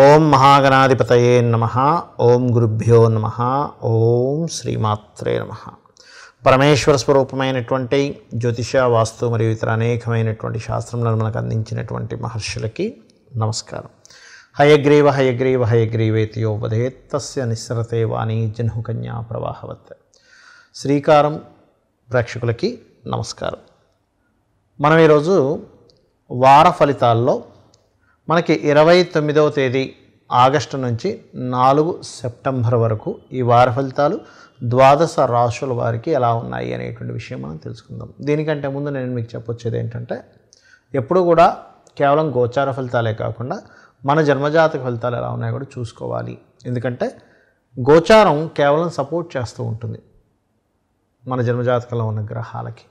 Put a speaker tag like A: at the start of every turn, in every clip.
A: ఓం మహాగణాధిపతయే నమ ఓం గురుభ్యో నమ ఓం శ్రీమాత్రే నమ పరమేశ్వర స్వరూపమైనటువంటి జ్యోతిష వాస్తు మరియు ఇతర అనేకమైనటువంటి శాస్త్రములను మనకు అందించినటువంటి మహర్షులకి నమస్కారం హయగ్రీవ హయగ్రీవ హయగ్రీవేతియో వధేత్ తస్య నిస్సరతే వాణి జన్హుకన్యా ప్రవాహవత్ శ్రీకారం ప్రేక్షకులకి నమస్కారం మనం ఈరోజు వార ఫలితాల్లో మనకి ఇరవై తొమ్మిదవ తేదీ ఆగస్టు నుంచి నాలుగు సెప్టెంబర్ వరకు ఈ వార ఫలితాలు ద్వాదశ రాశుల వారికి ఎలా ఉన్నాయి అనేటువంటి విషయం మనం తెలుసుకుందాం దీనికంటే ముందు నేను మీకు చెప్పొచ్చేది ఏంటంటే ఎప్పుడు కూడా కేవలం గోచార ఫలితాలే కాకుండా మన జన్మజాతక ఫలితాలు ఎలా ఉన్నాయో కూడా చూసుకోవాలి ఎందుకంటే గోచారం కేవలం సపోర్ట్ చేస్తూ ఉంటుంది మన జన్మజాతకంలో ఉన్న గ్రహాలకి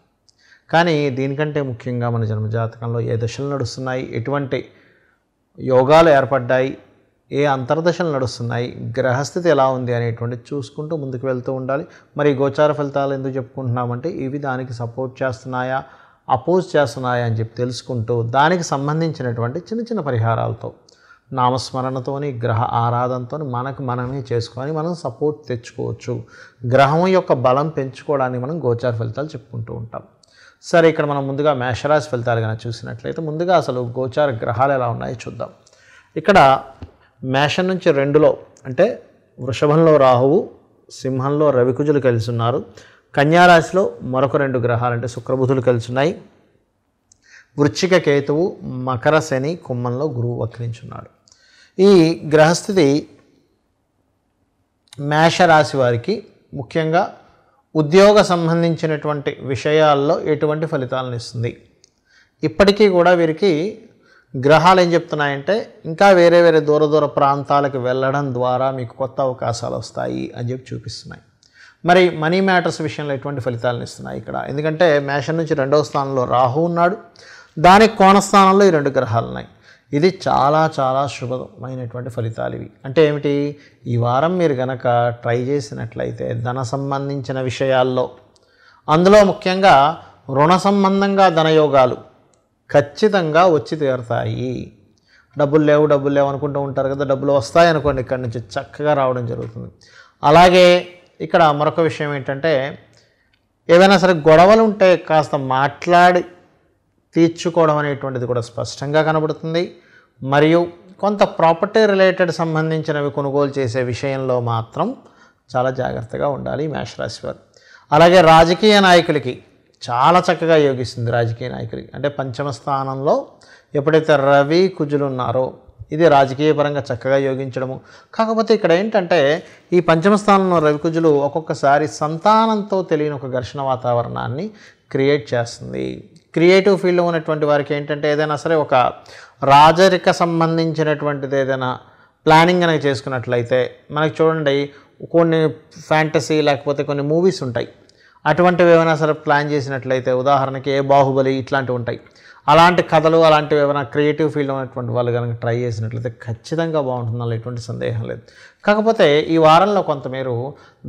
A: కానీ దీనికంటే ముఖ్యంగా మన జన్మజాతకంలో ఏ దశలు నడుస్తున్నాయి ఎటువంటి యోగాలు ఏర్పడ్డాయి ఏ అంతర్దశలు నడుస్తున్నాయి గ్రహస్థితి ఎలా ఉంది అనేటువంటి చూసుకుంటూ ముందుకు వెళ్తూ ఉండాలి మరి గోచార ఫలితాలు ఎందుకు చెప్పుకుంటున్నామంటే ఇవి దానికి సపోర్ట్ చేస్తున్నాయా అపోజ్ చేస్తున్నాయా అని చెప్పి తెలుసుకుంటూ దానికి సంబంధించినటువంటి చిన్న చిన్న పరిహారాలతో నామస్మరణతోని గ్రహ ఆరాధనతో మనకు మనమే చేసుకొని మనం సపోర్ట్ తెచ్చుకోవచ్చు గ్రహం యొక్క బలం పెంచుకోవడానికి మనం గోచార ఫలితాలు చెప్పుకుంటూ ఉంటాం సరే ఇక్కడ మనం ముందుగా మేషరాశి ఫలితాలు కనుక చూసినట్లయితే ముందుగా అసలు గోచార గ్రహాలు ఎలా ఉన్నాయో చూద్దాం ఇక్కడ మేషం నుంచి రెండులో అంటే వృషభంలో రాహువు సింహంలో రవికుజులు కలిసి ఉన్నారు కన్యారాశిలో మరొక రెండు గ్రహాలు అంటే శుక్రబుధులు కలిసి ఉన్నాయి వృచ్చిక కేతువు మకర శని కుమ్మంలో గురువు వక్రించున్నాడు ఈ గ్రహస్థితి మేషరాశి వారికి ముఖ్యంగా ఉద్యోగ సంబంధించినటువంటి విషయాల్లో ఎటువంటి ఫలితాలను ఇస్తుంది ఇప్పటికీ కూడా వీరికి గ్రహాలు ఏం చెప్తున్నాయంటే ఇంకా వేరే వేరే దూర దూర ప్రాంతాలకు వెళ్ళడం ద్వారా మీకు కొత్త అవకాశాలు వస్తాయి అని చెప్పి చూపిస్తున్నాయి మరి మనీ మ్యాటర్స్ విషయంలో ఎటువంటి ఫలితాలను ఇస్తున్నాయి ఇక్కడ ఎందుకంటే మేషన్ నుంచి రెండవ స్థానంలో రాహు ఉన్నాడు దానికి కోణస్థానంలో ఈ రెండు గ్రహాలు ఉన్నాయి ఇది చాలా చాలా శుభమైనటువంటి ఫలితాలు ఇవి అంటే ఏమిటి ఈ వారం మీరు గనక ట్రై చేసినట్లయితే ధన సంబంధించిన విషయాల్లో అందులో ముఖ్యంగా రుణ సంబంధంగా ధనయోగాలు ఖచ్చితంగా వచ్చి తీరుతాయి డబ్బులు లేవు డబ్బులు లేవు అనుకుంటూ ఉంటారు కదా డబ్బులు వస్తాయి అనుకోండి ఇక్కడి నుంచి చక్కగా రావడం జరుగుతుంది అలాగే ఇక్కడ మరొక విషయం ఏంటంటే ఏదైనా సరే గొడవలు ఉంటే కాస్త మాట్లాడి తీర్చుకోవడం అనేటువంటిది కూడా స్పష్టంగా కనబడుతుంది మరియు కొంత ప్రాపర్టీ రిలేటెడ్ సంబంధించినవి కొనుగోలు చేసే విషయంలో మాత్రం చాలా జాగ్రత్తగా ఉండాలి మేషరాశి వారు అలాగే రాజకీయ నాయకులకి చాలా చక్కగా యోగిస్తుంది రాజకీయ నాయకులకి అంటే పంచమ స్థానంలో ఎప్పుడైతే రవి కుజులు ఉన్నారో ఇది రాజకీయ పరంగా చక్కగా యోగించడము కాకపోతే ఇక్కడ ఏంటంటే ఈ పంచమ స్థానంలో రవి కుజులు ఒక్కొక్కసారి సంతానంతో తెలియని ఒక ఘర్షణ వాతావరణాన్ని క్రియేట్ చేస్తుంది క్రియేటివ్ ఫీల్డ్లో ఉన్నటువంటి వారికి ఏంటంటే ఏదైనా సరే ఒక రాజరిక సంబంధించినటువంటిది ఏదైనా ప్లానింగ్ అనేది చేసుకున్నట్లయితే మనకి చూడండి కొన్ని ఫ్యాంటసీ లేకపోతే కొన్ని మూవీస్ ఉంటాయి అటువంటివి ఏమైనా సరే ప్లాన్ చేసినట్లయితే ఉదాహరణకి ఏ బాహుబలి ఇట్లాంటివి ఉంటాయి అలాంటి కథలు అలాంటివి ఏమైనా క్రియేటివ్ ఫీల్డ్ ఉన్నటువంటి వాళ్ళు కనుక ట్రై చేసినట్లయితే ఖచ్చితంగా బాగుంటుంది ఎటువంటి సందేహం లేదు కాకపోతే ఈ వారంలో కొంతమేరు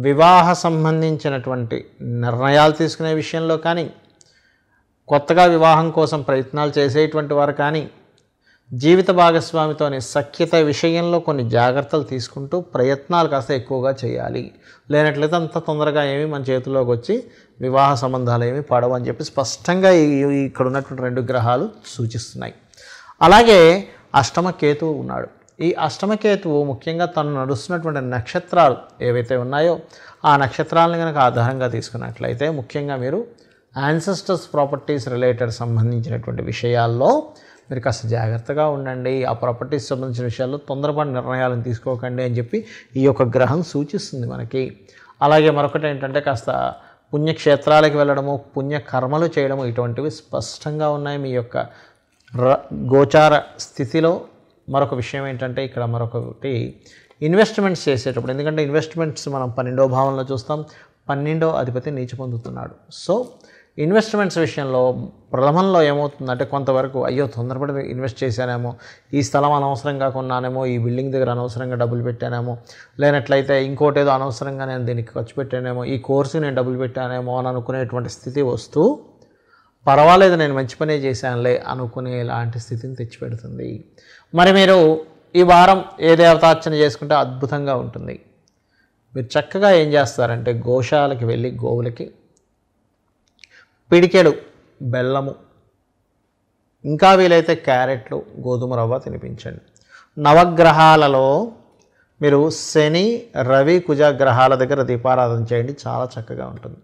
A: వివాహ సంబంధించినటువంటి నిర్ణయాలు తీసుకునే విషయంలో కానీ కొత్తగా వివాహం కోసం ప్రయత్నాలు చేసేటువంటి వారు కానీ జీవిత భాగస్వామితోని సఖ్యత విషయంలో కొన్ని జాగ్రత్తలు తీసుకుంటూ ప్రయత్నాలు కాస్త ఎక్కువగా చేయాలి లేనట్లయితే అంత తొందరగా ఏమి మన చేతిలోకి వచ్చి వివాహ సంబంధాలు ఏమి అని చెప్పి స్పష్టంగా ఇక్కడ ఉన్నటువంటి రెండు గ్రహాలు సూచిస్తున్నాయి అలాగే అష్టమ కేతువు ఉన్నాడు ఈ అష్టమకేతువు ముఖ్యంగా తను నడుస్తున్నటువంటి నక్షత్రాలు ఏవైతే ఉన్నాయో ఆ నక్షత్రాలను కనుక ఆధారంగా తీసుకున్నట్లయితే ముఖ్యంగా మీరు యాన్సెస్టర్స్ ప్రాపర్టీస్ రిలేటెడ్ సంబంధించినటువంటి విషయాల్లో మీరు కాస్త జాగ్రత్తగా ఉండండి ఆ ప్రాపర్టీస్ సంబంధించిన విషయాల్లో తొందరపాటు నిర్ణయాలను తీసుకోకండి అని చెప్పి ఈ యొక్క గ్రహం సూచిస్తుంది మనకి అలాగే మరొకటి ఏంటంటే కాస్త పుణ్యక్షేత్రాలకు వెళ్ళడము పుణ్యకర్మలు చేయడము ఇటువంటివి స్పష్టంగా ఉన్నాయి మీ యొక్క గోచార స్థితిలో మరొక విషయం ఏంటంటే ఇక్కడ మరొకటి ఇన్వెస్ట్మెంట్స్ చేసేటప్పుడు ఎందుకంటే ఇన్వెస్ట్మెంట్స్ మనం పన్నెండో భావంలో చూస్తాం పన్నెండో అధిపతి నీచి పొందుతున్నాడు సో ఇన్వెస్ట్మెంట్స్ విషయంలో ప్రథమంలో ఏమవుతుందంటే కొంతవరకు అయ్యో తొందరపడి ఇన్వెస్ట్ చేశానేమో ఈ స్థలం అనవసరంగా కొన్నానేమో ఈ బిల్డింగ్ దగ్గర అనవసరంగా డబ్బులు పెట్టానేమో లేనట్లయితే ఇంకోటి ఏదో అనవసరంగా నేను దీనికి ఖర్చు పెట్టానేమో ఈ కోర్సు నేను డబ్బులు పెట్టానేమో అని అనుకునేటువంటి స్థితి వస్తూ పర్వాలేదు నేను మంచి పనే చేశానులే అనుకునే ఇలాంటి స్థితిని తెచ్చిపెడుతుంది మరి మీరు ఈ వారం ఏ దేవతార్చన చేసుకుంటే అద్భుతంగా ఉంటుంది మీరు చక్కగా ఏం చేస్తారంటే గోశాలకి వెళ్ళి గోవులకి పిడికెడు బెల్లము ఇంకా వీలైతే క్యారెట్లు గోధుమ రవ్వ తినిపించండి నవగ్రహాలలో మీరు శని రవి కుజ గ్రహాల దగ్గర దీపారాధన చేయండి చాలా చక్కగా ఉంటుంది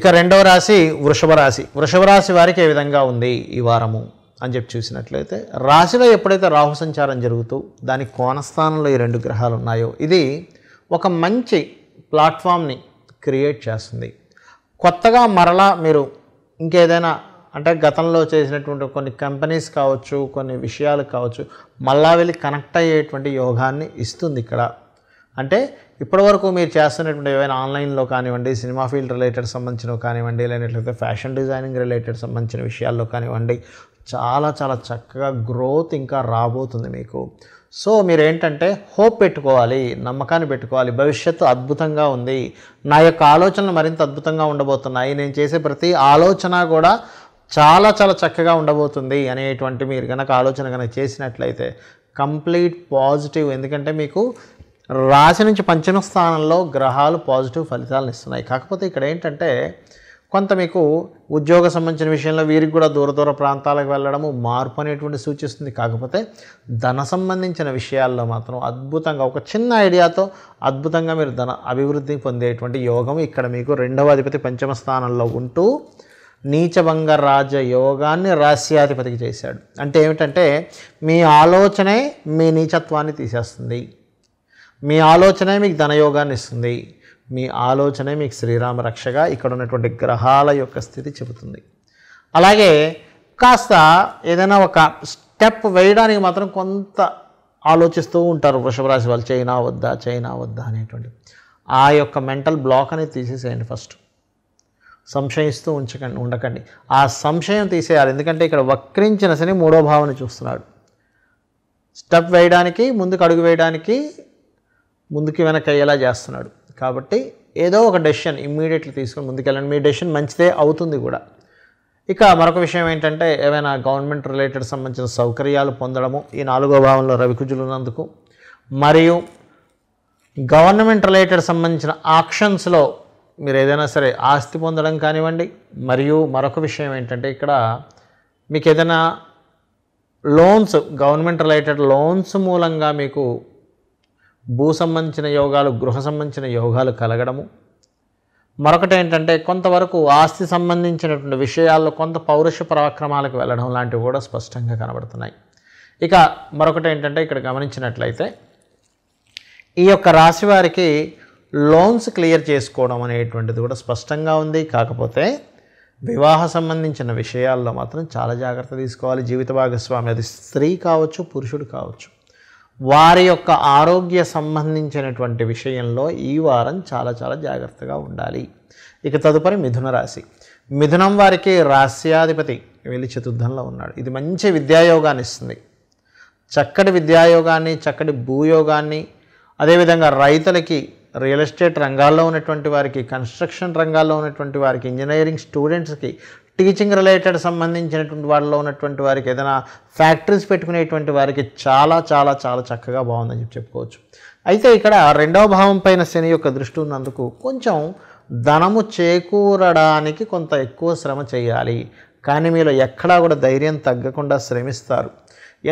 A: ఇక రెండవ రాశి వృషభ రాశి వృషభ రాశి వారికి ఏ విధంగా ఉంది ఈ వారము అని చెప్పి చూసినట్లయితే రాశిలో ఎప్పుడైతే రాహు సంచారం జరుగుతూ దాని కోణస్థానంలో ఈ రెండు గ్రహాలు ఉన్నాయో ఇది ఒక మంచి ప్లాట్ఫామ్ని క్రియేట్ చేస్తుంది కొత్తగా మరలా మీరు ఇంకేదైనా అంటే గతంలో చేసినటువంటి కొన్ని కంపెనీస్ కావచ్చు కొన్ని విషయాలు కావచ్చు మళ్ళా వెళ్ళి కనెక్ట్ అయ్యేటువంటి యోగాన్ని ఇస్తుంది ఇక్కడ అంటే ఇప్పటివరకు మీరు చేస్తున్నటువంటి ఏవైనా ఆన్లైన్లో కానివ్వండి సినిమా ఫీల్డ్ రిలేటెడ్ సంబంధించినవి కానివ్వండి లేనట్లయితే ఫ్యాషన్ డిజైనింగ్ రిలేటెడ్ సంబంధించిన విషయాల్లో కానివ్వండి చాలా చాలా చక్కగా గ్రోత్ ఇంకా రాబోతుంది మీకు సో మీరు ఏంటంటే హోప్ పెట్టుకోవాలి నమ్మకాన్ని పెట్టుకోవాలి భవిష్యత్తు అద్భుతంగా ఉంది నా యొక్క ఆలోచనలు మరింత అద్భుతంగా ఉండబోతున్నాయి నేను చేసే ప్రతి ఆలోచన కూడా చాలా చాలా చక్కగా ఉండబోతుంది అనేటువంటి మీరు కనుక ఆలోచన కనుక చేసినట్లయితే కంప్లీట్ పాజిటివ్ ఎందుకంటే మీకు రాశి నుంచి పంచమ స్థానంలో గ్రహాలు పాజిటివ్ ఫలితాలను ఇస్తున్నాయి కాకపోతే ఇక్కడ ఏంటంటే కొంత మీకు ఉద్యోగ సంబంధించిన విషయంలో వీరికి కూడా దూర దూర ప్రాంతాలకు వెళ్ళడము మార్పు అనేటువంటి సూచిస్తుంది కాకపోతే ధన సంబంధించిన విషయాల్లో మాత్రం అద్భుతంగా ఒక చిన్న ఐడియాతో అద్భుతంగా మీరు ధన అభివృద్ధి పొందేటువంటి యోగం ఇక్కడ మీకు రెండవ అధిపతి పంచమ స్థానంలో ఉంటూ నీచభంగ రాజ యోగాన్ని రాస్యాధిపతికి చేశాడు అంటే ఏమిటంటే మీ ఆలోచనే మీ నీచత్వాన్ని తీసేస్తుంది మీ ఆలోచనే మీకు ధనయోగాన్ని ఇస్తుంది మీ ఆలోచనే మీకు శ్రీరామ రక్షగా ఇక్కడ ఉన్నటువంటి గ్రహాల యొక్క స్థితి చెబుతుంది అలాగే కాస్త ఏదైనా ఒక స్టెప్ వేయడానికి మాత్రం కొంత ఆలోచిస్తూ ఉంటారు వృషభరాశి వాళ్ళు చైనా వద్దా చైనా వద్దా అనేటువంటి ఆ యొక్క మెంటల్ బ్లాక్ అనేది తీసేసేయండి ఫస్ట్ సంశయిస్తూ ఉంచకండి ఉండకండి ఆ సంశయం తీసేయాలి ఎందుకంటే ఇక్కడ వక్రించిన శని మూడో భావన చూస్తున్నాడు స్టెప్ వేయడానికి ముందుకు అడుగు వేయడానికి ముందుకి వెనక అయ్యేలా చేస్తున్నాడు కాబట్టి ఏదో ఒక డెసిషన్ ఇమ్మీడియట్లీ తీసుకొని ముందుకెళ్ళండి మీ డెసిషన్ మంచిదే అవుతుంది కూడా ఇక మరొక విషయం ఏంటంటే ఏమైనా గవర్నమెంట్ రిలేటెడ్ సంబంధించిన సౌకర్యాలు పొందడము ఈ నాలుగో భావంలో రవికుజులు ఉన్నందుకు మరియు గవర్నమెంట్ రిలేటెడ్ సంబంధించిన ఆక్షన్స్లో మీరు ఏదైనా సరే ఆస్తి పొందడం కానివ్వండి మరియు మరొక విషయం ఏంటంటే ఇక్కడ మీకు ఏదైనా లోన్స్ గవర్నమెంట్ రిలేటెడ్ లోన్స్ మూలంగా మీకు భూ సంబంధించిన యోగాలు గృహ సంబంధించిన యోగాలు కలగడము మరొకటి ఏంటంటే కొంతవరకు ఆస్తి సంబంధించినటువంటి విషయాల్లో కొంత పౌరుష పరాక్రమాలకు వెళ్ళడం లాంటివి కూడా స్పష్టంగా కనబడుతున్నాయి ఇక మరొకటి ఏంటంటే ఇక్కడ గమనించినట్లయితే ఈ యొక్క రాశి వారికి లోన్స్ క్లియర్ చేసుకోవడం అనేటువంటిది కూడా స్పష్టంగా ఉంది కాకపోతే వివాహ సంబంధించిన విషయాల్లో మాత్రం చాలా జాగ్రత్త తీసుకోవాలి జీవిత భాగస్వామి అది స్త్రీ కావచ్చు పురుషుడు కావచ్చు వారి యొక్క ఆరోగ్య సంబంధించినటువంటి విషయంలో ఈ వారం చాలా చాలా జాగ్రత్తగా ఉండాలి ఇక తదుపరి మిథున రాశి మిథునం వారికి రాస్యాధిపతి వెళ్ళి చతుర్థంలో ఉన్నాడు ఇది మంచి విద్యాయోగాన్ని ఇస్తుంది చక్కటి విద్యాయోగాన్ని చక్కటి భూయోగాన్ని అదేవిధంగా రైతులకి రియల్ ఎస్టేట్ రంగాల్లో ఉన్నటువంటి వారికి కన్స్ట్రక్షన్ రంగాల్లో ఉన్నటువంటి వారికి ఇంజనీరింగ్ స్టూడెంట్స్కి టీచింగ్ రిలేటెడ్ సంబంధించినటువంటి వాళ్ళలో ఉన్నటువంటి వారికి ఏదైనా ఫ్యాక్టరీస్ పెట్టుకునేటువంటి వారికి చాలా చాలా చాలా చక్కగా బాగుందని చెప్పి చెప్పుకోవచ్చు అయితే ఇక్కడ రెండవ భావం పైన శని యొక్క దృష్టి ఉన్నందుకు కొంచెం ధనము చేకూరడానికి కొంత ఎక్కువ శ్రమ చేయాలి కానీ మీలో ఎక్కడా కూడా ధైర్యం తగ్గకుండా శ్రమిస్తారు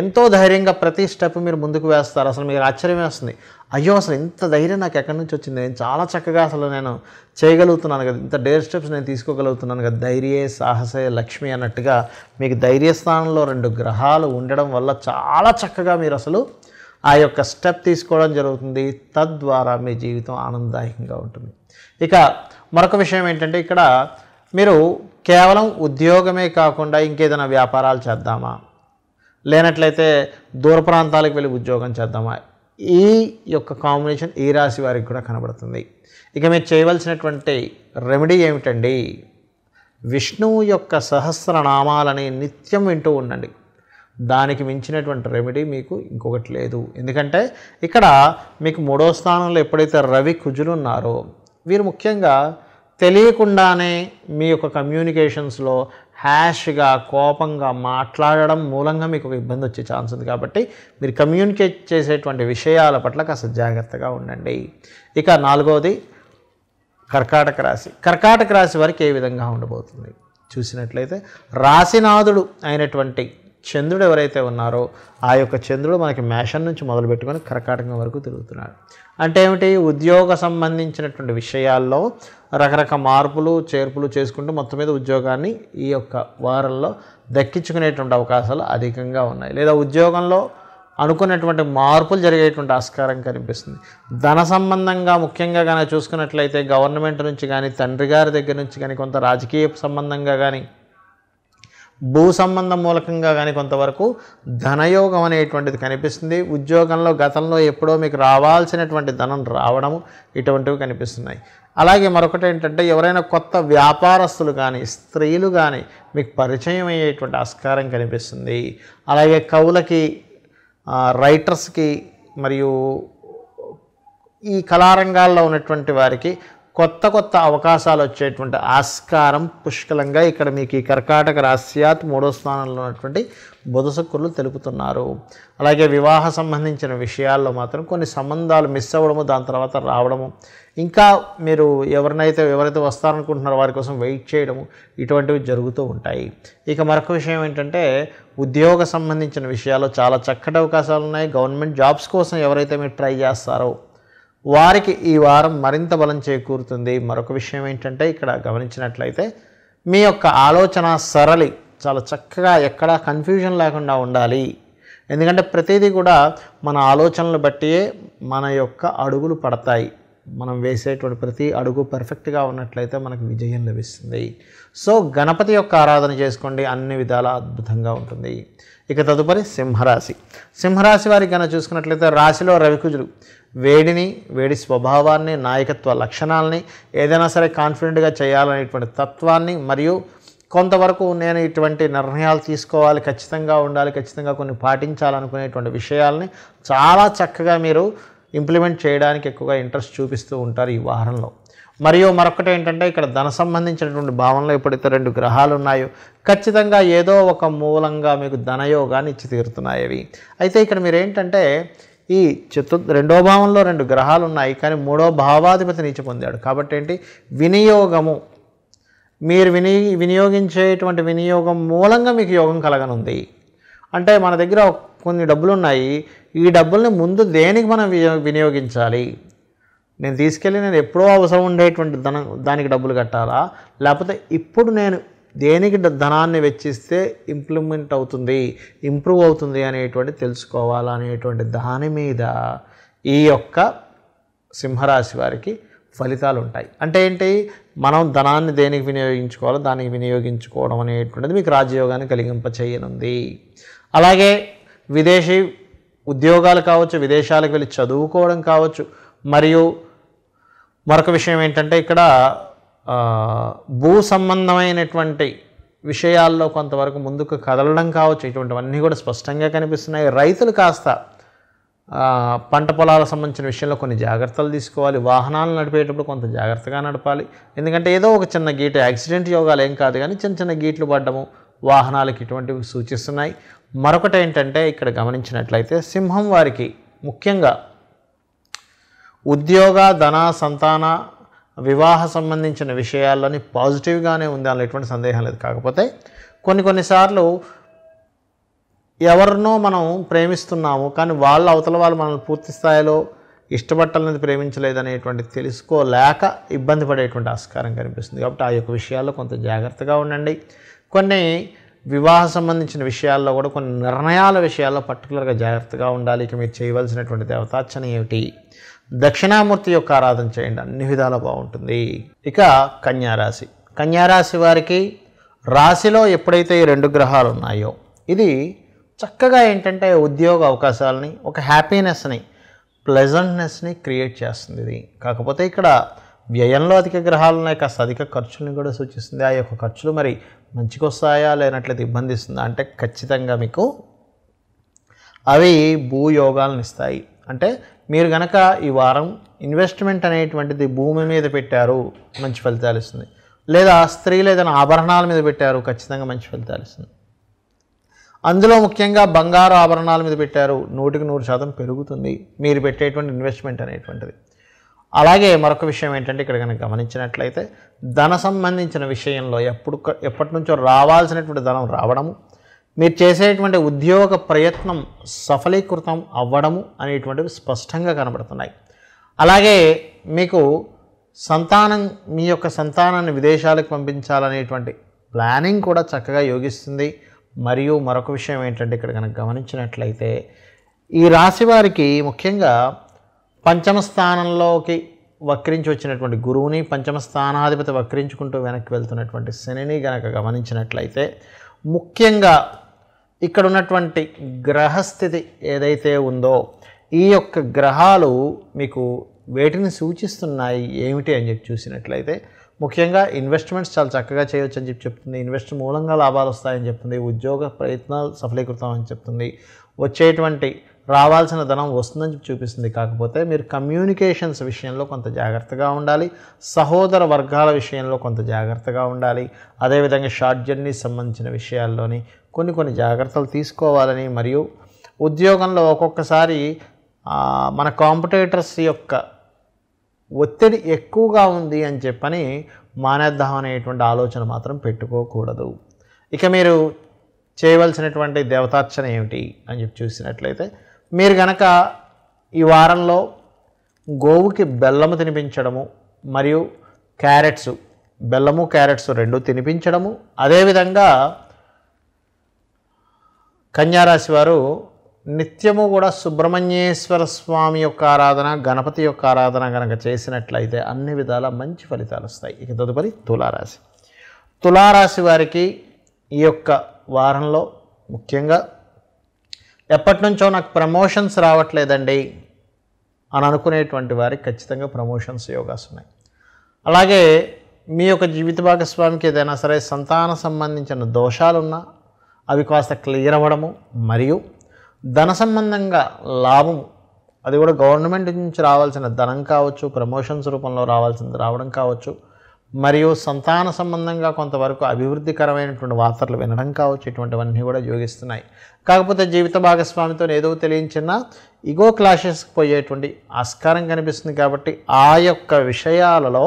A: ఎంతో ధైర్యంగా ప్రతి స్టెప్ మీరు ముందుకు వేస్తారు అసలు మీకు ఆశ్చర్యం వేస్తుంది అయ్యో అసలు ఇంత ధైర్యం నాకు ఎక్కడి నుంచి వచ్చింది నేను చాలా చక్కగా అసలు నేను చేయగలుగుతున్నాను కదా ఇంత డేర్ స్టెప్స్ నేను తీసుకోగలుగుతున్నాను కదా ధైర్యే సాహసే లక్ష్మి అన్నట్టుగా మీకు ధైర్య స్థానంలో రెండు గ్రహాలు ఉండడం వల్ల చాలా చక్కగా మీరు అసలు ఆ యొక్క స్టెప్ తీసుకోవడం జరుగుతుంది తద్వారా మీ జీవితం ఆనందదాయకంగా ఉంటుంది ఇక మరొక విషయం ఏంటంటే ఇక్కడ మీరు కేవలం ఉద్యోగమే కాకుండా ఇంకేదైనా వ్యాపారాలు చేద్దామా లేనట్లయితే దూర ప్రాంతాలకు వెళ్ళి ఉద్యోగం చేద్దామా ఈ యొక్క కాంబినేషన్ ఈ రాశి వారికి కూడా కనబడుతుంది ఇక మీరు చేయవలసినటువంటి రెమెడీ ఏమిటండి విష్ణువు యొక్క సహస్రనామాలని నిత్యం వింటూ ఉండండి దానికి మించినటువంటి రెమెడీ మీకు ఇంకొకటి లేదు ఎందుకంటే ఇక్కడ మీకు మూడో స్థానంలో ఎప్పుడైతే రవి కుజులు ఉన్నారో వీరు ముఖ్యంగా తెలియకుండానే మీ యొక్క కమ్యూనికేషన్స్లో హ్యాష్గా కోపంగా మాట్లాడడం మూలంగా మీకు ఒక ఇబ్బంది వచ్చే ఛాన్స్ ఉంది కాబట్టి మీరు కమ్యూనికేట్ చేసేటువంటి విషయాల పట్ల కాస్త జాగ్రత్తగా ఉండండి ఇక నాలుగవది కర్కాటక రాశి కర్కాటక రాశి వారికి ఏ విధంగా ఉండబోతుంది చూసినట్లయితే రాశినాథుడు అయినటువంటి చంద్రుడు ఎవరైతే ఉన్నారో ఆ యొక్క చంద్రుడు మనకి మేషం నుంచి మొదలు పెట్టుకొని కర్కాటకం వరకు తిరుగుతున్నాడు అంటే ఏమిటి ఉద్యోగ సంబంధించినటువంటి విషయాల్లో రకరకాల మార్పులు చేర్పులు చేసుకుంటూ మొత్తం మీద ఉద్యోగాన్ని ఈ యొక్క వారంలో దక్కించుకునేటువంటి అవకాశాలు అధికంగా ఉన్నాయి లేదా ఉద్యోగంలో అనుకున్నటువంటి మార్పులు జరిగేటువంటి ఆస్కారం కనిపిస్తుంది ధన సంబంధంగా ముఖ్యంగా కానీ చూసుకున్నట్లయితే గవర్నమెంట్ నుంచి కానీ తండ్రి గారి దగ్గర నుంచి కానీ కొంత రాజకీయ సంబంధంగా కానీ భూ సంబంధం మూలకంగా కానీ కొంతవరకు ధనయోగం అనేటువంటిది కనిపిస్తుంది ఉద్యోగంలో గతంలో ఎప్పుడో మీకు రావాల్సినటువంటి ధనం రావడము ఇటువంటివి కనిపిస్తున్నాయి అలాగే మరొకటి ఏంటంటే ఎవరైనా కొత్త వ్యాపారస్తులు కానీ స్త్రీలు కానీ మీకు పరిచయం అయ్యేటువంటి ఆస్కారం కనిపిస్తుంది అలాగే కవులకి రైటర్స్కి మరియు ఈ కళారంగాల్లో ఉన్నటువంటి వారికి కొత్త కొత్త అవకాశాలు వచ్చేటువంటి ఆస్కారం పుష్కలంగా ఇక్కడ మీకు ఈ కర్కాటక రాశ్యాత్ మూడో స్థానంలో ఉన్నటువంటి బుధ శుక్రులు తెలుపుతున్నారు అలాగే వివాహ సంబంధించిన విషయాల్లో మాత్రం కొన్ని సంబంధాలు మిస్ అవ్వడము దాని తర్వాత రావడము ఇంకా మీరు ఎవరినైతే ఎవరైతే వస్తారనుకుంటున్నారో వారి కోసం వెయిట్ చేయడము ఇటువంటివి జరుగుతూ ఉంటాయి ఇక మరొక విషయం ఏంటంటే ఉద్యోగ సంబంధించిన విషయాల్లో చాలా చక్కటి అవకాశాలు ఉన్నాయి గవర్నమెంట్ జాబ్స్ కోసం ఎవరైతే మీరు ట్రై చేస్తారో వారికి ఈ వారం మరింత బలం చేకూరుతుంది మరొక విషయం ఏంటంటే ఇక్కడ గమనించినట్లయితే మీ యొక్క ఆలోచన సరళి చాలా చక్కగా ఎక్కడా కన్ఫ్యూజన్ లేకుండా ఉండాలి ఎందుకంటే ప్రతిదీ కూడా మన ఆలోచనలు బట్టియే మన యొక్క అడుగులు పడతాయి మనం వేసేటువంటి ప్రతి అడుగు పర్ఫెక్ట్గా ఉన్నట్లయితే మనకు విజయం లభిస్తుంది సో గణపతి యొక్క ఆరాధన చేసుకోండి అన్ని విధాలా అద్భుతంగా ఉంటుంది ఇక తదుపరి సింహరాశి సింహరాశి వారికి కనుక చూసుకున్నట్లయితే రాశిలో రవికుజులు వేడిని వేడి స్వభావాన్ని నాయకత్వ లక్షణాలని ఏదైనా సరే కాన్ఫిడెంట్గా చేయాలనేటువంటి తత్వాన్ని మరియు కొంతవరకు నేను ఇటువంటి నిర్ణయాలు తీసుకోవాలి ఖచ్చితంగా ఉండాలి ఖచ్చితంగా కొన్ని పాటించాలనుకునేటువంటి విషయాల్ని చాలా చక్కగా మీరు ఇంప్లిమెంట్ చేయడానికి ఎక్కువగా ఇంట్రెస్ట్ చూపిస్తూ ఉంటారు ఈ వారంలో మరియు మరొకటి ఏంటంటే ఇక్కడ ధన సంబంధించినటువంటి భావనలో ఎప్పుడైతే రెండు గ్రహాలు ఉన్నాయో ఖచ్చితంగా ఏదో ఒక మూలంగా మీకు ధనయోగాన్ని ఇచ్చి తీరుతున్నాయి అవి అయితే ఇక్కడ మీరు ఏంటంటే ఈ చతు రెండో భావంలో రెండు గ్రహాలు ఉన్నాయి కానీ మూడో భావాధిపతి నీచ పొందాడు కాబట్టి ఏంటి వినియోగము మీరు విని వినియోగించేటువంటి వినియోగం మూలంగా మీకు యోగం కలగనుంది అంటే మన దగ్గర కొన్ని డబ్బులు ఉన్నాయి ఈ డబ్బుల్ని ముందు దేనికి మనం వినియోగించాలి నేను తీసుకెళ్ళి నేను ఎప్పుడో అవసరం ఉండేటువంటి ధనం దానికి డబ్బులు కట్టాలా లేకపోతే ఇప్పుడు నేను దేనికి ధనాన్ని వెచ్చిస్తే ఇంప్లిమెంట్ అవుతుంది ఇంప్రూవ్ అవుతుంది అనేటువంటి తెలుసుకోవాలనేటువంటి దాని మీద ఈ యొక్క సింహరాశి వారికి ఫలితాలు ఉంటాయి అంటే ఏంటి మనం ధనాన్ని దేనికి వినియోగించుకోవాలో దానికి వినియోగించుకోవడం అనేటువంటిది మీకు రాజయోగాన్ని కలిగింప చేయనుంది అలాగే విదేశీ ఉద్యోగాలు కావచ్చు విదేశాలకు వెళ్ళి చదువుకోవడం కావచ్చు మరియు మరొక విషయం ఏంటంటే ఇక్కడ భూ సంబంధమైనటువంటి విషయాల్లో కొంతవరకు ముందుకు కదలడం కావచ్చు ఇటువంటివన్నీ కూడా స్పష్టంగా కనిపిస్తున్నాయి రైతులు కాస్త పంట పొలాలకు సంబంధించిన విషయంలో కొన్ని జాగ్రత్తలు తీసుకోవాలి వాహనాలు నడిపేటప్పుడు కొంత జాగ్రత్తగా నడపాలి ఎందుకంటే ఏదో ఒక చిన్న గీట యాక్సిడెంట్ యోగాలు ఏం కాదు కానీ చిన్న చిన్న గీట్లు పడ్డము వాహనాలకు ఇటువంటివి సూచిస్తున్నాయి మరొకటి ఏంటంటే ఇక్కడ గమనించినట్లయితే సింహం వారికి ముఖ్యంగా ఉద్యోగ ధన సంతాన వివాహ సంబంధించిన విషయాల్లోని పాజిటివ్గానే ఉంది అందులో ఎటువంటి సందేహం లేదు కాకపోతే కొన్ని కొన్నిసార్లు ఎవరినో మనం ప్రేమిస్తున్నాము కానీ వాళ్ళ అవతల వాళ్ళు మనల్ని పూర్తి స్థాయిలో ఇష్టపట్టాలనేది ప్రేమించలేదనేటువంటి తెలుసుకోలేక ఇబ్బంది పడేటువంటి ఆస్కారం కనిపిస్తుంది కాబట్టి ఆ యొక్క విషయాల్లో కొంత జాగ్రత్తగా ఉండండి కొన్ని వివాహ సంబంధించిన విషయాల్లో కూడా కొన్ని నిర్ణయాల విషయాల్లో పర్టికులర్గా జాగ్రత్తగా ఉండాలి ఇక మీరు చేయవలసినటువంటి దేవతార్చన ఏమిటి దక్షిణామూర్తి యొక్క ఆరాధన చేయండి అన్ని విధాలా బాగుంటుంది ఇక కన్యారాశి కన్యారాశి వారికి రాశిలో ఎప్పుడైతే ఈ రెండు గ్రహాలు ఉన్నాయో ఇది చక్కగా ఏంటంటే ఉద్యోగ అవకాశాలని ఒక హ్యాపీనెస్ని ప్లెజెంట్నెస్ని క్రియేట్ చేస్తుంది ఇది కాకపోతే ఇక్కడ వ్యయంలో అధిక గ్రహాలను కాస్త అధిక ఖర్చులను కూడా సూచిస్తుంది ఆ యొక్క ఖర్చులు మరి మంచికొస్తాయా లేనట్లయితే ఇబ్బందిస్తుందా అంటే ఖచ్చితంగా మీకు అవి భూయోగాలను ఇస్తాయి అంటే మీరు కనుక ఈ వారం ఇన్వెస్ట్మెంట్ అనేటువంటిది భూమి మీద పెట్టారు మంచి ఫలితాలు ఇస్తుంది లేదా స్త్రీలు ఏదైనా ఆభరణాల మీద పెట్టారు ఖచ్చితంగా మంచి ఫలితాలు ఇస్తుంది అందులో ముఖ్యంగా బంగారు ఆభరణాల మీద పెట్టారు నూటికి నూరు శాతం పెరుగుతుంది మీరు పెట్టేటువంటి ఇన్వెస్ట్మెంట్ అనేటువంటిది అలాగే మరొక విషయం ఏంటంటే ఇక్కడ కనుక గమనించినట్లయితే ధన సంబంధించిన విషయంలో ఎప్పుడు ఎప్పటి నుంచో రావాల్సినటువంటి ధనం రావడము మీరు చేసేటువంటి ఉద్యోగ ప్రయత్నం సఫలీకృతం అవ్వడము అనేటువంటివి స్పష్టంగా కనబడుతున్నాయి అలాగే మీకు సంతానం మీ యొక్క సంతానాన్ని విదేశాలకు పంపించాలనేటువంటి ప్లానింగ్ కూడా చక్కగా యోగిస్తుంది మరియు మరొక విషయం ఏంటంటే ఇక్కడ కనుక గమనించినట్లయితే ఈ రాశి వారికి ముఖ్యంగా పంచమ స్థానంలోకి వక్రించి వచ్చినటువంటి గురువుని పంచమ స్థానాధిపతి వక్రించుకుంటూ వెనక్కి వెళ్తున్నటువంటి శనిని గనక గమనించినట్లయితే ముఖ్యంగా ఇక్కడ ఉన్నటువంటి గ్రహస్థితి ఏదైతే ఉందో ఈ యొక్క గ్రహాలు మీకు వేటిని సూచిస్తున్నాయి ఏమిటి అని చెప్పి చూసినట్లయితే ముఖ్యంగా ఇన్వెస్ట్మెంట్స్ చాలా చక్కగా చేయవచ్చు అని చెప్పి చెప్తుంది ఇన్వెస్ట్ మూలంగా లాభాలు వస్తాయని చెప్తుంది ఉద్యోగ ప్రయత్నాలు సఫలీకృతం అని చెప్తుంది వచ్చేటువంటి రావాల్సిన ధనం వస్తుందని చెప్పి చూపిస్తుంది కాకపోతే మీరు కమ్యూనికేషన్స్ విషయంలో కొంత జాగ్రత్తగా ఉండాలి సహోదర వర్గాల విషయంలో కొంత జాగ్రత్తగా ఉండాలి అదేవిధంగా షార్ట్ జర్నీ సంబంధించిన విషయాల్లోని కొన్ని కొన్ని జాగ్రత్తలు తీసుకోవాలని మరియు ఉద్యోగంలో ఒక్కొక్కసారి మన కాంపిటేటర్స్ యొక్క ఒత్తిడి ఎక్కువగా ఉంది అని చెప్పని మానేద్దాం అనేటువంటి ఆలోచన మాత్రం పెట్టుకోకూడదు ఇక మీరు చేయవలసినటువంటి దేవతార్చన ఏమిటి అని చెప్పి చూసినట్లయితే మీరు గనక ఈ వారంలో గోవుకి బెల్లము తినిపించడము మరియు క్యారెట్స్ బెల్లము క్యారెట్స్ రెండు తినిపించడము అదేవిధంగా కన్యారాశి వారు నిత్యము కూడా సుబ్రహ్మణ్యేశ్వర స్వామి యొక్క ఆరాధన గణపతి యొక్క ఆరాధన కనుక చేసినట్లయితే అన్ని విధాల మంచి ఫలితాలు వస్తాయి ఇక తదుపరి తులారాశి తులారాశి వారికి ఈ యొక్క వారంలో ముఖ్యంగా ఎప్పటి నుంచో నాకు ప్రమోషన్స్ రావట్లేదండి అని అనుకునేటువంటి వారికి ఖచ్చితంగా ప్రమోషన్స్ యోగాస్ ఉన్నాయి అలాగే మీ యొక్క జీవిత భాగస్వామికి ఏదైనా సరే సంతాన సంబంధించిన దోషాలున్నా అవి కాస్త క్లియర్ అవ్వడము మరియు ధన సంబంధంగా లాభం అది కూడా గవర్నమెంట్ నుంచి రావాల్సిన ధనం కావచ్చు ప్రమోషన్స్ రూపంలో రావాల్సింది రావడం కావచ్చు మరియు సంతాన సంబంధంగా కొంతవరకు అభివృద్ధికరమైనటువంటి వార్తలు వినడం కావచ్చు ఇటువంటివన్నీ కూడా యోగిస్తున్నాయి కాకపోతే జీవిత భాగస్వామితో ఏదో తెలియించినా ఇగో క్లాషెస్కి పోయేటువంటి ఆస్కారం కనిపిస్తుంది కాబట్టి ఆ యొక్క విషయాలలో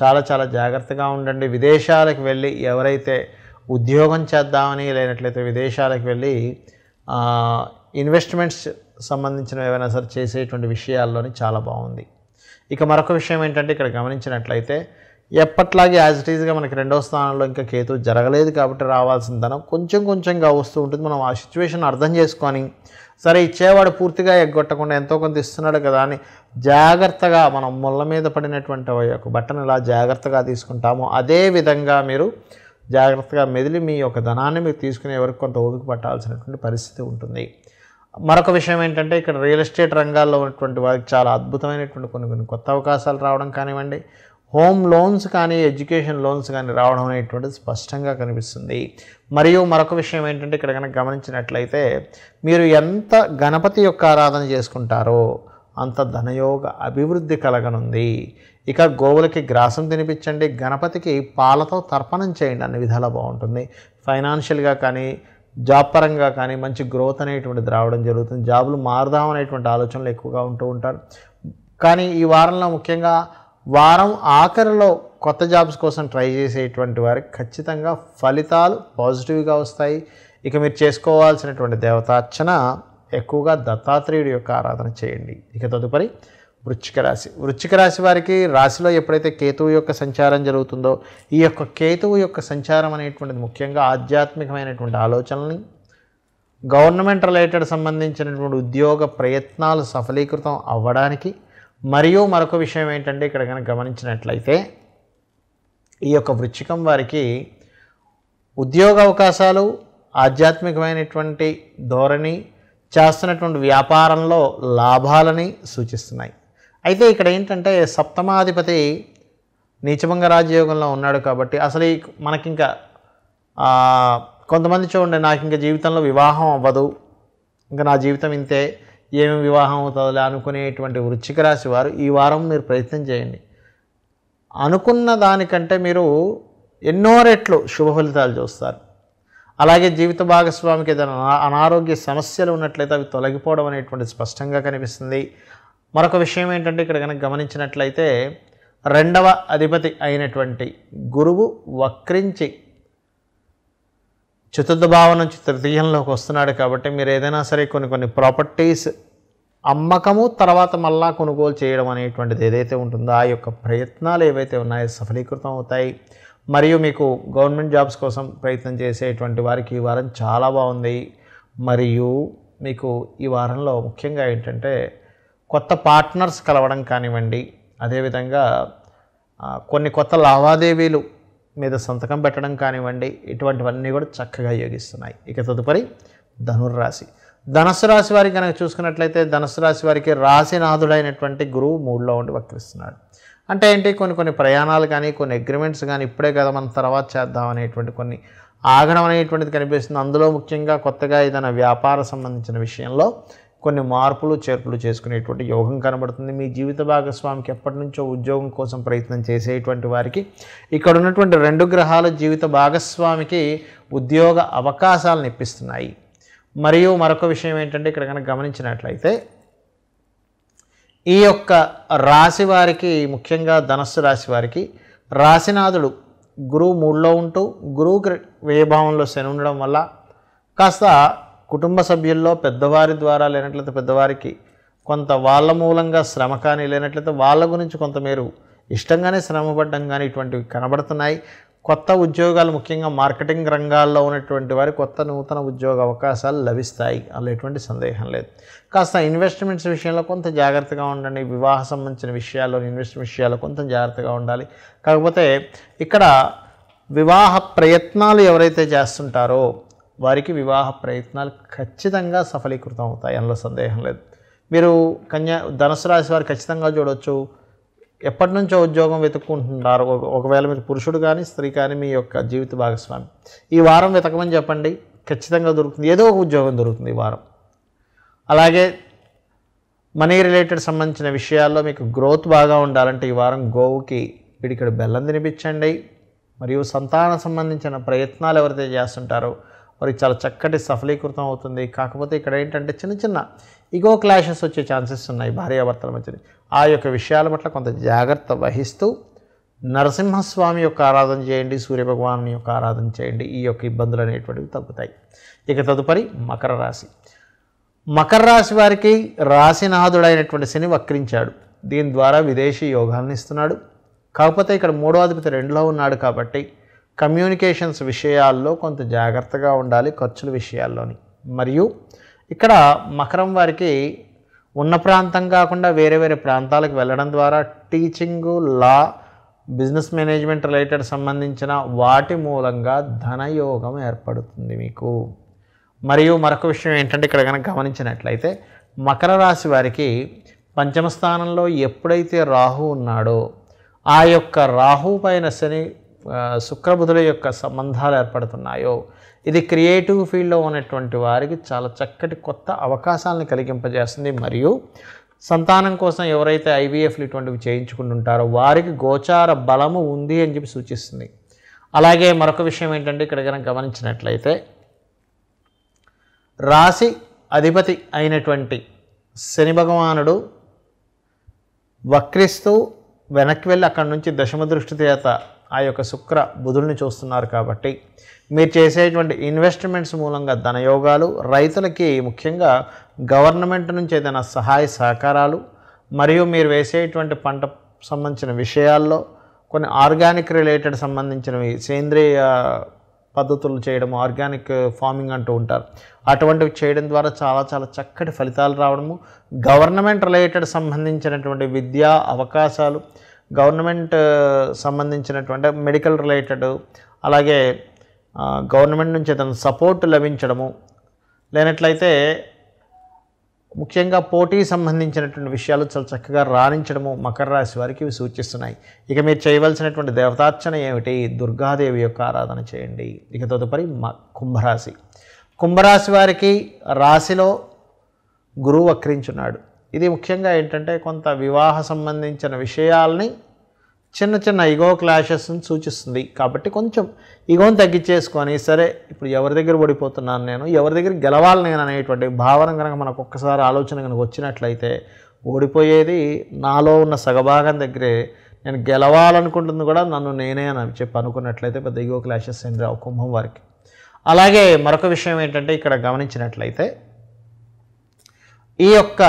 A: చాలా చాలా జాగ్రత్తగా ఉండండి విదేశాలకు వెళ్ళి ఎవరైతే ఉద్యోగం చేద్దామని లేనట్లయితే విదేశాలకు వెళ్ళి ఇన్వెస్ట్మెంట్స్ సంబంధించిన ఏమైనా సరే చేసేటువంటి విషయాల్లోని చాలా బాగుంది ఇక మరొక విషయం ఏంటంటే ఇక్కడ గమనించినట్లయితే ఎప్పట్లాగే యాజ్ ఇట్ ఈజ్గా మనకి రెండో స్థానంలో ఇంకా కేతు జరగలేదు కాబట్టి రావాల్సిన ధనం కొంచెం కొంచెంగా వస్తూ ఉంటుంది మనం ఆ సిచ్యువేషన్ అర్థం చేసుకొని సరే ఇచ్చేవాడు పూర్తిగా ఎగ్గొట్టకుండా ఎంతో కొంత ఇస్తున్నాడు కదా అని జాగ్రత్తగా మనం ముళ్ళ మీద పడినటువంటి యొక్క బట్టను ఇలా జాగ్రత్తగా తీసుకుంటామో అదే విధంగా మీరు జాగ్రత్తగా మెదిలి మీ యొక్క ధనాన్ని మీరు తీసుకునే వరకు కొంత ఓపిక పట్టాల్సినటువంటి పరిస్థితి ఉంటుంది మరొక విషయం ఏంటంటే ఇక్కడ రియల్ ఎస్టేట్ రంగాల్లో ఉన్నటువంటి వారికి చాలా అద్భుతమైనటువంటి కొన్ని కొన్ని కొత్త అవకాశాలు రావడం కానివ్వండి హోమ్ లోన్స్ కానీ ఎడ్యుకేషన్ లోన్స్ కానీ రావడం అనేటువంటిది స్పష్టంగా కనిపిస్తుంది మరియు మరొక విషయం ఏంటంటే ఇక్కడ కనుక గమనించినట్లయితే మీరు ఎంత గణపతి యొక్క ఆరాధన చేసుకుంటారో అంత ధనయోగ అభివృద్ధి కలగనుంది ఇక గోవులకి గ్రాసం తినిపించండి గణపతికి పాలతో తర్పణం చేయండి అన్ని విధాలా బాగుంటుంది ఫైనాన్షియల్గా కానీ జాబ్ పరంగా కానీ మంచి గ్రోత్ అనేటువంటిది రావడం జరుగుతుంది జాబులు మారుదాం అనేటువంటి ఆలోచనలు ఎక్కువగా ఉంటూ ఉంటారు కానీ ఈ వారంలో ముఖ్యంగా వారం ఆఖరిలో కొత్త జాబ్స్ కోసం ట్రై చేసేటువంటి వారికి ఖచ్చితంగా ఫలితాలు పాజిటివ్గా వస్తాయి ఇక మీరు చేసుకోవాల్సినటువంటి దేవతార్చన ఎక్కువగా దత్తాత్రేయుడి యొక్క ఆరాధన చేయండి ఇక తదుపరి వృచ్చిక రాశి వృచ్చిక రాశి వారికి రాశిలో ఎప్పుడైతే కేతువు యొక్క సంచారం జరుగుతుందో ఈ యొక్క కేతువు యొక్క సంచారం అనేటువంటిది ముఖ్యంగా ఆధ్యాత్మికమైనటువంటి ఆలోచనల్ని గవర్నమెంట్ రిలేటెడ్ సంబంధించినటువంటి ఉద్యోగ ప్రయత్నాలు సఫలీకృతం అవ్వడానికి మరియు మరొక విషయం ఏంటంటే ఇక్కడ కనుక గమనించినట్లయితే ఈ యొక్క వృచ్చికం వారికి ఉద్యోగ అవకాశాలు ఆధ్యాత్మికమైనటువంటి ధోరణి చేస్తున్నటువంటి వ్యాపారంలో లాభాలని సూచిస్తున్నాయి అయితే ఇక్కడ ఏంటంటే సప్తమాధిపతి నీచభంగ రాజయోగంలో ఉన్నాడు కాబట్టి అసలు ఈ మనకింకా కొంతమంది చూడండి నాకు ఇంకా జీవితంలో వివాహం అవ్వదు ఇంకా నా జీవితం ఇంతే ఏమి వివాహం అవుతుందో అనుకునేటువంటి వృచ్చిక రాశి వారు ఈ వారం మీరు ప్రయత్నం చేయండి అనుకున్న దానికంటే మీరు ఎన్నో రెట్లు శుభ ఫలితాలు చూస్తారు అలాగే జీవిత భాగస్వామికి ఏదైనా అనారోగ్య సమస్యలు ఉన్నట్లయితే అవి తొలగిపోవడం అనేటువంటి స్పష్టంగా కనిపిస్తుంది మరొక విషయం ఏంటంటే ఇక్కడ కనుక గమనించినట్లయితే రెండవ అధిపతి అయినటువంటి గురువు వక్రించి చతుర్థ భావం నుంచి తృతీయంలోకి వస్తున్నాడు కాబట్టి మీరు ఏదైనా సరే కొన్ని కొన్ని ప్రాపర్టీస్ అమ్మకము తర్వాత మళ్ళా కొనుగోలు చేయడం అనేటువంటిది ఏదైతే ఉంటుందో ఆ యొక్క ప్రయత్నాలు ఏవైతే ఉన్నాయో సఫలీకృతం అవుతాయి మరియు మీకు గవర్నమెంట్ జాబ్స్ కోసం ప్రయత్నం చేసేటువంటి వారికి ఈ వారం చాలా బాగుంది మరియు మీకు ఈ వారంలో ముఖ్యంగా ఏంటంటే కొత్త పార్ట్నర్స్ కలవడం కానివ్వండి అదేవిధంగా కొన్ని కొత్త లావాదేవీలు మీద సంతకం పెట్టడం కానివ్వండి ఇటువంటివన్నీ కూడా చక్కగా యోగిస్తున్నాయి ఇక తదుపరి ధనుర్రాశి ధనస్సు రాశి వారికి కనుక చూసుకున్నట్లయితే ధనస్సు రాశి వారికి రాశినాథుడైనటువంటి గురువు మూడులో ఉండి వక్రిస్తున్నాడు అంటే ఏంటి కొన్ని కొన్ని ప్రయాణాలు కానీ కొన్ని అగ్రిమెంట్స్ కానీ ఇప్పుడే కదా మనం తర్వాత చేద్దాం అనేటువంటి కొన్ని ఆగడం అనేటువంటిది కనిపిస్తుంది అందులో ముఖ్యంగా కొత్తగా ఏదైనా వ్యాపార సంబంధించిన విషయంలో కొన్ని మార్పులు చేర్పులు చేసుకునేటువంటి యోగం కనబడుతుంది మీ జీవిత భాగస్వామికి ఎప్పటి నుంచో ఉద్యోగం కోసం ప్రయత్నం చేసేటువంటి వారికి ఇక్కడ ఉన్నటువంటి రెండు గ్రహాల జీవిత భాగస్వామికి ఉద్యోగ అవకాశాలను ఇప్పిస్తున్నాయి మరియు మరొక విషయం ఏంటంటే ఇక్కడ కనుక గమనించినట్లయితే ఈ యొక్క రాశి వారికి ముఖ్యంగా ధనస్సు రాశి వారికి రాశినాథుడు గురువు మూడులో ఉంటూ గురువు వ్యయభావంలో శని ఉండడం వల్ల కాస్త కుటుంబ సభ్యుల్లో పెద్దవారి ద్వారా లేనట్లయితే పెద్దవారికి కొంత వాళ్ళ మూలంగా శ్రమ కానీ లేనట్లయితే వాళ్ళ గురించి కొంత మీరు ఇష్టంగానే శ్రమపడ్డం కానీ ఇటువంటివి కనబడుతున్నాయి కొత్త ఉద్యోగాలు ముఖ్యంగా మార్కెటింగ్ రంగాల్లో ఉన్నటువంటి వారి కొత్త నూతన ఉద్యోగ అవకాశాలు లభిస్తాయి అలా ఎటువంటి సందేహం లేదు కాస్త ఇన్వెస్ట్మెంట్స్ విషయంలో కొంత జాగ్రత్తగా ఉండండి వివాహ సంబంధించిన విషయాల్లో ఇన్వెస్ట్మెంట్ విషయాల్లో కొంత జాగ్రత్తగా ఉండాలి కాకపోతే ఇక్కడ వివాహ ప్రయత్నాలు ఎవరైతే చేస్తుంటారో వారికి వివాహ ప్రయత్నాలు ఖచ్చితంగా సఫలీకృతం అవుతాయి అందులో సందేహం లేదు మీరు కన్యా ధనుసు రాశి వారు ఖచ్చితంగా చూడవచ్చు ఎప్పటి నుంచో ఉద్యోగం వెతుక్కుంటున్నారు ఒకవేళ మీరు పురుషుడు కానీ స్త్రీ కానీ మీ యొక్క జీవిత భాగస్వామి ఈ వారం వెతకమని చెప్పండి ఖచ్చితంగా దొరుకుతుంది ఏదో ఒక ఉద్యోగం దొరుకుతుంది ఈ వారం అలాగే మనీ రిలేటెడ్ సంబంధించిన విషయాల్లో మీకు గ్రోత్ బాగా ఉండాలంటే ఈ వారం గోవుకి వీడికి బెల్లం తినిపించండి మరియు సంతాన సంబంధించిన ప్రయత్నాలు ఎవరైతే చేస్తుంటారో మరి చాలా చక్కటి సఫలీకృతం అవుతుంది కాకపోతే ఇక్కడ ఏంటంటే చిన్న చిన్న ఇగో క్లాషెస్ వచ్చే ఛాన్సెస్ ఉన్నాయి భార్యాభర్తల మధ్యని ఆ యొక్క విషయాల పట్ల కొంత జాగ్రత్త వహిస్తూ నరసింహస్వామి యొక్క ఆరాధన చేయండి సూర్యభగవాన్ యొక్క ఆరాధన చేయండి ఈ యొక్క ఇబ్బందులు అనేటువంటివి తగ్గుతాయి ఇక తదుపరి మకర రాశి మకర రాశి వారికి రాశినాథుడైనటువంటి శని వక్రించాడు దీని ద్వారా విదేశీ యోగాలను ఇస్తున్నాడు కాకపోతే ఇక్కడ మూడో అధిపతి రెండులో ఉన్నాడు కాబట్టి కమ్యూనికేషన్స్ విషయాల్లో కొంత జాగ్రత్తగా ఉండాలి ఖర్చుల విషయాల్లోని మరియు ఇక్కడ మకరం వారికి ఉన్న ప్రాంతం కాకుండా వేరే వేరే ప్రాంతాలకు వెళ్ళడం ద్వారా teaching law business management related సంబంధించిన వాటి మూలంగా ధనయోగం ఏర్పడుతుంది మీకు మరియు మరొక విషయం ఏంటంటే ఇక్కడ కనుక గమనించినట్లయితే మకర రాశి వారికి పంచమ స్థానంలో ఎప్పుడైతే రాహు ఉన్నాడో ఆ యొక్క రాహు పైన శని శుక్రబుధుల యొక్క సంబంధాలు ఏర్పడుతున్నాయో ఇది క్రియేటివ్ ఫీల్డ్లో ఉన్నటువంటి వారికి చాలా చక్కటి కొత్త అవకాశాలను కలిగింపజేస్తుంది మరియు సంతానం కోసం ఎవరైతే ఐవీఎఫ్లు ఇటువంటివి చేయించుకుంటుంటారో వారికి గోచార బలము ఉంది అని చెప్పి సూచిస్తుంది అలాగే మరొక విషయం ఏంటంటే ఇక్కడ కనుక గమనించినట్లయితే రాశి అధిపతి అయినటువంటి శని భగవానుడు వక్రిస్తూ వెనక్కి వెళ్ళి అక్కడి నుంచి దశమ దృష్టి చేత ఆ యొక్క శుక్ర బుధుల్ని చూస్తున్నారు కాబట్టి మీరు చేసేటువంటి ఇన్వెస్ట్మెంట్స్ మూలంగా ధనయోగాలు రైతులకి ముఖ్యంగా గవర్నమెంట్ నుంచి ఏదైనా సహాయ సహకారాలు మరియు మీరు వేసేటువంటి పంట సంబంధించిన విషయాల్లో కొన్ని ఆర్గానిక్ రిలేటెడ్ సంబంధించినవి సేంద్రియ పద్ధతులు చేయడము ఆర్గానిక్ ఫార్మింగ్ అంటూ ఉంటారు అటువంటివి చేయడం ద్వారా చాలా చాలా చక్కటి ఫలితాలు రావడము గవర్నమెంట్ రిలేటెడ్ సంబంధించినటువంటి విద్యా అవకాశాలు గవర్నమెంట్ సంబంధించినటువంటి మెడికల్ రిలేటెడ్ అలాగే గవర్నమెంట్ నుంచి అతను సపోర్ట్ లభించడము లేనట్లయితే ముఖ్యంగా పోటీ సంబంధించినటువంటి విషయాలు చాలా చక్కగా రాణించడము మకర రాశి వారికి ఇవి సూచిస్తున్నాయి ఇక మీరు చేయవలసినటువంటి దేవతార్చన ఏమిటి దుర్గాదేవి యొక్క ఆరాధన చేయండి ఇక తదుపరి కుంభరాశి కుంభరాశి వారికి రాశిలో గురువు వక్రించున్నాడు ఇది ముఖ్యంగా ఏంటంటే కొంత వివాహ సంబంధించిన విషయాల్ని చిన్న చిన్న ఇగో క్లాషెస్ని సూచిస్తుంది కాబట్టి కొంచెం ఇగోని తగ్గించేసుకొని సరే ఇప్పుడు ఎవరి దగ్గర ఓడిపోతున్నాను నేను ఎవరి దగ్గర గెలవాలి నేను అనేటువంటి భావన కనుక మనకు ఒక్కసారి ఆలోచన కనుక వచ్చినట్లయితే ఓడిపోయేది నాలో ఉన్న సగభాగం దగ్గరే నేను గెలవాలనుకుంటుంది కూడా నన్ను నేనే అని చెప్పి అనుకున్నట్లయితే పెద్ద ఇగో క్లాషెస్ ఏం రావు కుంభం వారికి అలాగే మరొక విషయం ఏంటంటే ఇక్కడ గమనించినట్లయితే ఈ యొక్క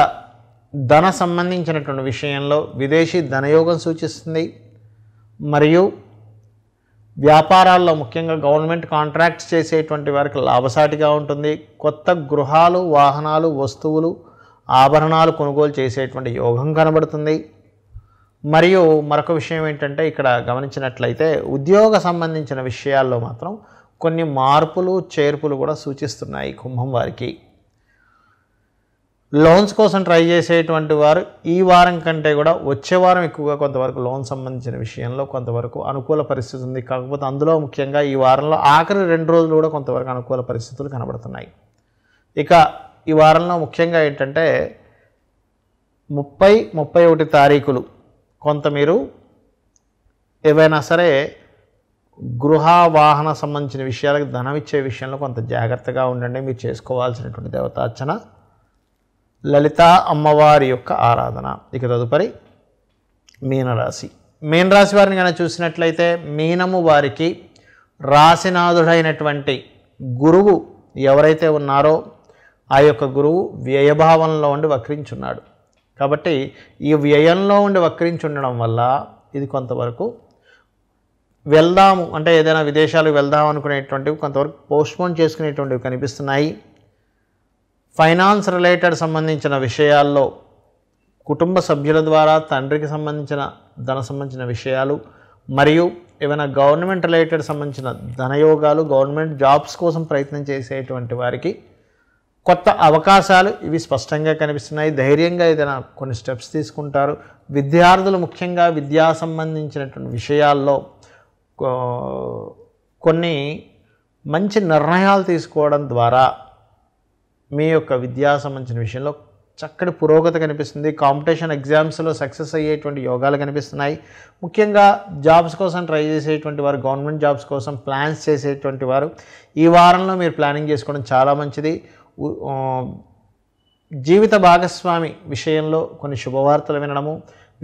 A: ధన సంబంధించినటువంటి విషయంలో విదేశీ ధనయోగం సూచిస్తుంది మరియు వ్యాపారాల్లో ముఖ్యంగా గవర్నమెంట్ కాంట్రాక్ట్స్ చేసేటువంటి వారికి లాభసాటిగా ఉంటుంది కొత్త గృహాలు వాహనాలు వస్తువులు ఆభరణాలు కొనుగోలు చేసేటువంటి యోగం కనబడుతుంది మరియు మరొక విషయం ఏంటంటే ఇక్కడ గమనించినట్లయితే ఉద్యోగ సంబంధించిన విషయాల్లో మాత్రం కొన్ని మార్పులు చేర్పులు కూడా సూచిస్తున్నాయి కుంభం వారికి లోన్స్ కోసం ట్రై చేసేటువంటి వారు ఈ వారం కంటే కూడా వచ్చే వారం ఎక్కువగా కొంతవరకు లోన్ సంబంధించిన విషయంలో కొంతవరకు అనుకూల పరిస్థితి ఉంది కాకపోతే అందులో ముఖ్యంగా ఈ వారంలో ఆఖరి రెండు రోజులు కూడా కొంతవరకు అనుకూల పరిస్థితులు కనబడుతున్నాయి ఇక ఈ వారంలో ముఖ్యంగా ఏంటంటే ముప్పై ముప్పై ఒకటి తారీఖులు కొంత మీరు ఏవైనా సరే గృహ వాహన సంబంధించిన విషయాలకు ధనం ఇచ్చే విషయంలో కొంత జాగ్రత్తగా ఉండండి మీరు చేసుకోవాల్సినటువంటి దేవతార్చన లలితా అమ్మవారి యొక్క ఆరాధన ఇక తదుపరి మీనరాశి మీనరాశి వారిని కనుక చూసినట్లయితే మీనము వారికి రాశినాథుడైనటువంటి గురువు ఎవరైతే ఉన్నారో ఆ యొక్క గురువు వ్యయభావంలో ఉండి వక్రించున్నాడు కాబట్టి ఈ వ్యయంలో ఉండి వక్రించుండడం వల్ల ఇది కొంతవరకు వెళ్దాము అంటే ఏదైనా విదేశాలకు వెళ్దాం అనుకునేటువంటివి కొంతవరకు పోస్ట్పోన్ చేసుకునేటువంటివి కనిపిస్తున్నాయి ఫైనాన్స్ రిలేటెడ్ సంబంధించిన విషయాల్లో కుటుంబ సభ్యుల ద్వారా తండ్రికి సంబంధించిన ధన సంబంధించిన విషయాలు మరియు ఏమైనా గవర్నమెంట్ రిలేటెడ్ సంబంధించిన ధనయోగాలు గవర్నమెంట్ జాబ్స్ కోసం ప్రయత్నం చేసేటువంటి వారికి కొత్త అవకాశాలు ఇవి స్పష్టంగా కనిపిస్తున్నాయి ధైర్యంగా ఏదైనా కొన్ని స్టెప్స్ తీసుకుంటారు విద్యార్థులు ముఖ్యంగా విద్యా సంబంధించినటువంటి విషయాల్లో కొన్ని మంచి నిర్ణయాలు తీసుకోవడం ద్వారా మీ యొక్క విద్యా సంబంధించిన విషయంలో చక్కటి పురోగతి కనిపిస్తుంది కాంపిటీషన్ ఎగ్జామ్స్లో సక్సెస్ అయ్యేటువంటి యోగాలు కనిపిస్తున్నాయి ముఖ్యంగా జాబ్స్ కోసం ట్రై చేసేటువంటి వారు గవర్నమెంట్ జాబ్స్ కోసం ప్లాన్స్ చేసేటువంటి వారు ఈ వారంలో మీరు ప్లానింగ్ చేసుకోవడం చాలా మంచిది జీవిత భాగస్వామి విషయంలో కొన్ని శుభవార్తలు వినడము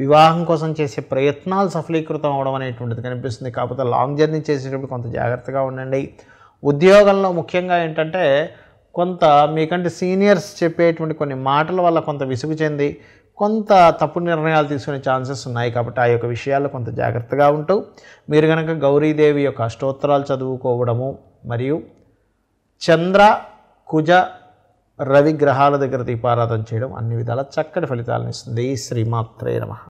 A: వివాహం కోసం చేసే ప్రయత్నాలు సఫలీకృతం అవడం అనేటువంటిది కనిపిస్తుంది కాకపోతే లాంగ్ జర్నీ చేసేటప్పుడు కొంత జాగ్రత్తగా ఉండండి ఉద్యోగంలో ముఖ్యంగా ఏంటంటే కొంత మీకంటే సీనియర్స్ చెప్పేటువంటి కొన్ని మాటల వల్ల కొంత విసుగు చెంది కొంత తప్పు నిర్ణయాలు తీసుకునే ఛాన్సెస్ ఉన్నాయి కాబట్టి ఆ యొక్క విషయాల్లో కొంత జాగ్రత్తగా ఉంటూ మీరు కనుక గౌరీదేవి యొక్క అష్టోత్తరాలు చదువుకోవడము మరియు చంద్ర కుజ రవి గ్రహాల దగ్గర దీపారాధన చేయడం అన్ని విధాల చక్కటి ఫలితాలను ఇస్తుంది శ్రీమాత్రే నమ